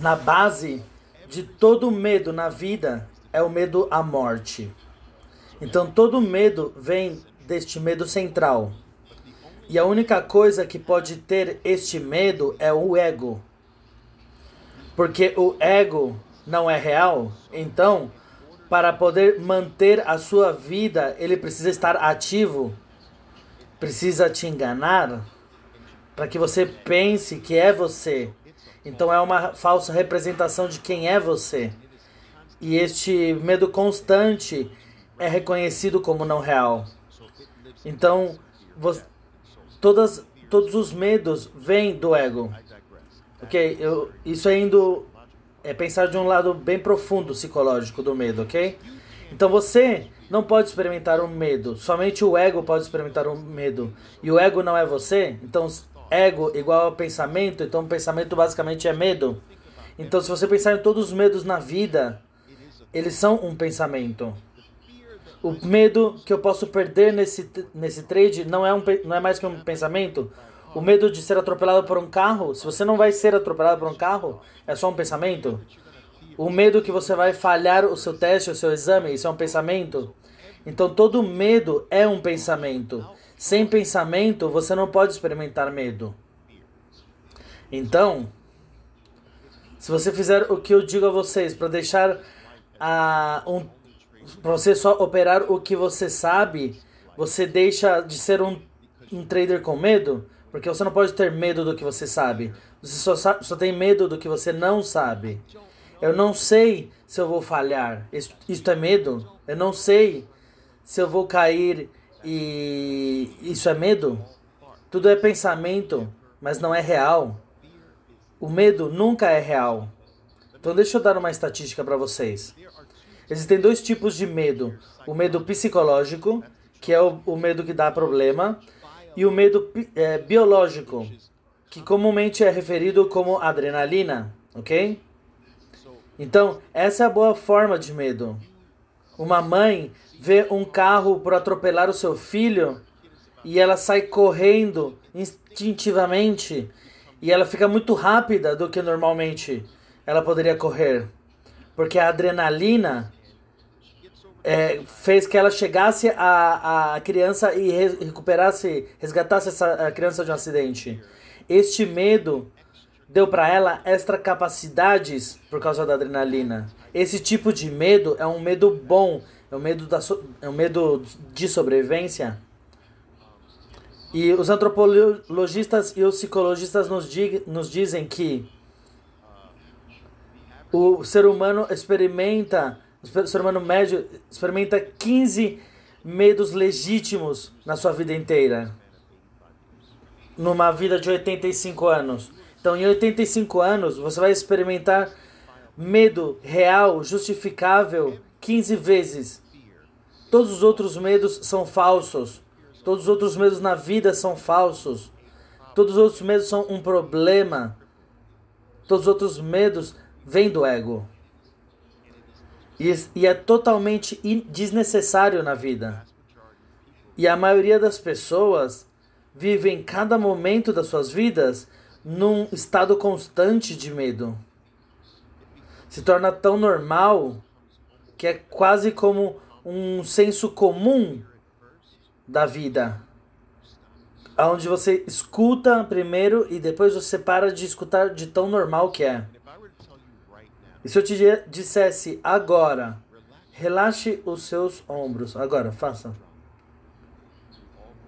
Na base de todo medo na vida é o medo à morte. Então todo medo vem deste medo central. E a única coisa que pode ter este medo é o ego. Porque o ego não é real, então para poder manter a sua vida, ele precisa estar ativo, precisa te enganar para que você pense que é você então é uma falsa representação de quem é você. E este medo constante é reconhecido como não real. Então, você, todas, todos os medos vêm do ego. Ok? Eu, isso é indo. É pensar de um lado bem profundo psicológico do medo, ok? Então você não pode experimentar o um medo. Somente o ego pode experimentar o um medo. E o ego não é você. Então ego igual a pensamento, então pensamento basicamente é medo. Então, se você pensar em todos os medos na vida, eles são um pensamento. O medo que eu posso perder nesse, nesse trade não é, um, não é mais que um pensamento. O medo de ser atropelado por um carro, se você não vai ser atropelado por um carro, é só um pensamento. O medo que você vai falhar o seu teste, o seu exame, isso é um pensamento. Então, todo medo é um pensamento. Sem pensamento, você não pode experimentar medo. Então, se você fizer o que eu digo a vocês, para deixar a um, para você só operar o que você sabe, você deixa de ser um, um trader com medo, porque você não pode ter medo do que você sabe. Você só, sabe, só tem medo do que você não sabe. Eu não sei se eu vou falhar. Isso, isso é medo. Eu não sei se eu vou cair e isso é medo? Tudo é pensamento, mas não é real. O medo nunca é real. Então deixa eu dar uma estatística para vocês. Existem dois tipos de medo: o medo psicológico, que é o, o medo que dá problema, e o medo é, biológico, que comumente é referido como adrenalina, ok? Então, essa é a boa forma de medo. Uma mãe vê um carro por atropelar o seu filho e ela sai correndo instintivamente e ela fica muito rápida do que normalmente ela poderia correr, porque a adrenalina é, fez que ela chegasse à, a criança e re, recuperasse, resgatasse essa criança de um acidente. Este medo deu para ela extra capacidades por causa da adrenalina. Esse tipo de medo é um medo bom é o medo, da so, é o medo de sobrevivência. E os antropologistas e os psicologistas nos, dig, nos dizem que o ser humano experimenta, o ser humano médio experimenta 15 medos legítimos na sua vida inteira. Numa vida de 85 anos. Então, em 85 anos, você vai experimentar medo real, justificável 15 vezes. Todos os outros medos são falsos. Todos os outros medos na vida são falsos. Todos os outros medos são um problema. Todos os outros medos vêm do ego. E, e é totalmente desnecessário na vida. E a maioria das pessoas vivem cada momento das suas vidas num estado constante de medo. Se torna tão normal que é quase como um senso comum da vida, aonde você escuta primeiro e depois você para de escutar de tão normal que é. E se eu te dissesse agora, relaxe os seus ombros, agora faça.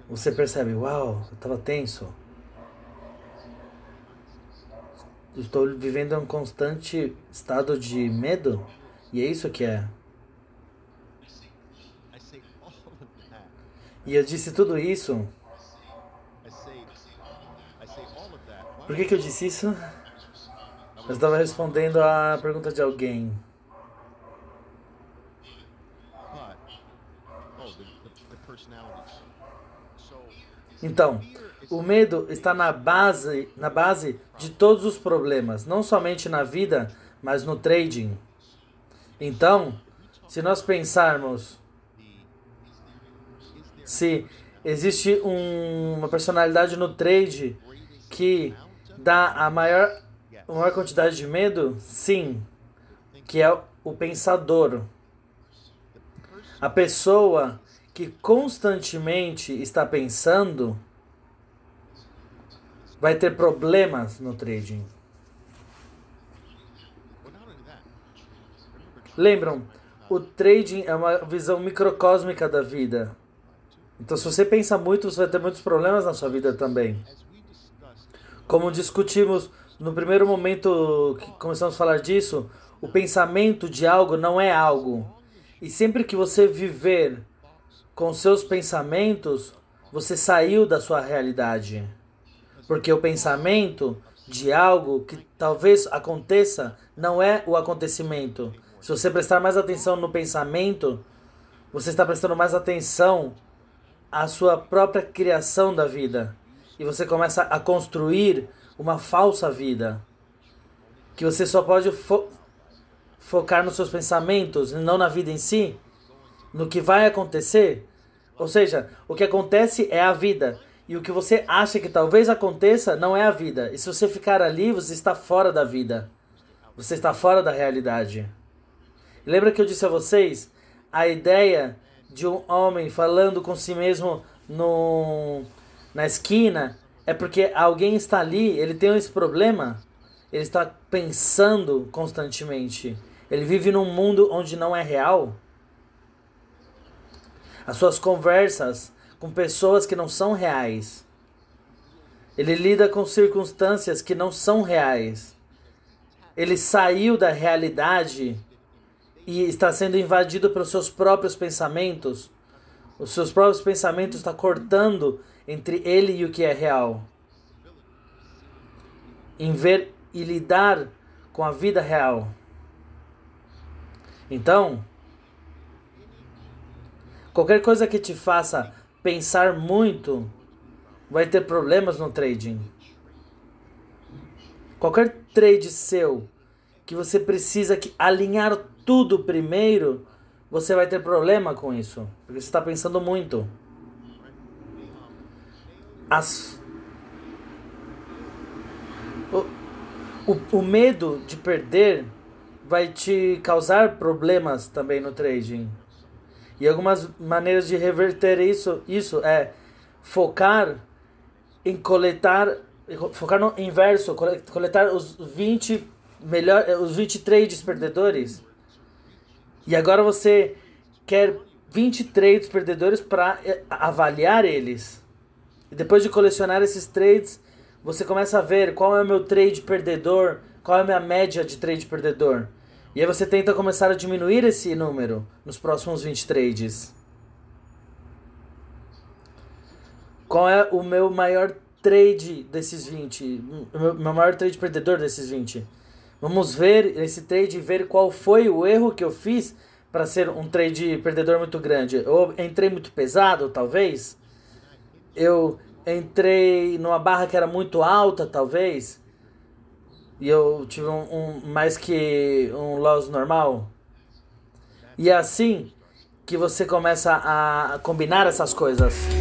Você percebe, uau, eu estava tenso. Estou vivendo um constante estado de medo e é isso que é. E eu disse tudo isso. Por que, que eu disse isso? Eu estava respondendo a pergunta de alguém. Então, o medo está na base, na base de todos os problemas, não somente na vida, mas no trading. Então, se nós pensarmos se existe um, uma personalidade no trade que dá a maior, a maior quantidade de medo? Sim, que é o pensador. A pessoa que constantemente está pensando vai ter problemas no trading. Lembram, o trading é uma visão microcósmica da vida. Então, se você pensa muito, você vai ter muitos problemas na sua vida também. Como discutimos no primeiro momento que começamos a falar disso, o pensamento de algo não é algo. E sempre que você viver com seus pensamentos, você saiu da sua realidade. Porque o pensamento de algo que talvez aconteça não é o acontecimento. Se você prestar mais atenção no pensamento, você está prestando mais atenção a sua própria criação da vida e você começa a construir uma falsa vida que você só pode fo focar nos seus pensamentos, não na vida em si, no que vai acontecer. Ou seja, o que acontece é a vida. E o que você acha que talvez aconteça não é a vida. E se você ficar ali, você está fora da vida. Você está fora da realidade. Lembra que eu disse a vocês a ideia de um homem falando com si mesmo no, na esquina, é porque alguém está ali, ele tem esse problema, ele está pensando constantemente. Ele vive num mundo onde não é real. As suas conversas com pessoas que não são reais. Ele lida com circunstâncias que não são reais. Ele saiu da realidade e está sendo invadido pelos seus próprios pensamentos. Os seus próprios pensamentos estão cortando entre ele e o que é real. Em ver e lidar com a vida real. Então, qualquer coisa que te faça pensar muito vai ter problemas no trading. Qualquer trade seu que você precisa que alinhar tudo primeiro, você vai ter problema com isso, porque você está pensando muito. As... O, o, o medo de perder vai te causar problemas também no trading. E algumas maneiras de reverter isso, isso é focar em coletar, focar no inverso, coletar os 20 melhor, eh, os trades perdedores. E agora você quer trades perdedores para eh, avaliar eles. E depois de colecionar esses trades, você começa a ver qual é o meu trade perdedor, qual é a minha média de trade perdedor. E aí você tenta começar a diminuir esse número nos próximos 20 trades. Qual é o meu maior trade desses 20? Hum, meu maior trade perdedor desses 20? Vamos ver esse trade e ver qual foi o erro que eu fiz para ser um trade perdedor muito grande. Eu entrei muito pesado, talvez. Eu entrei numa barra que era muito alta, talvez. E eu tive um, um mais que um loss normal. E é assim que você começa a combinar essas coisas.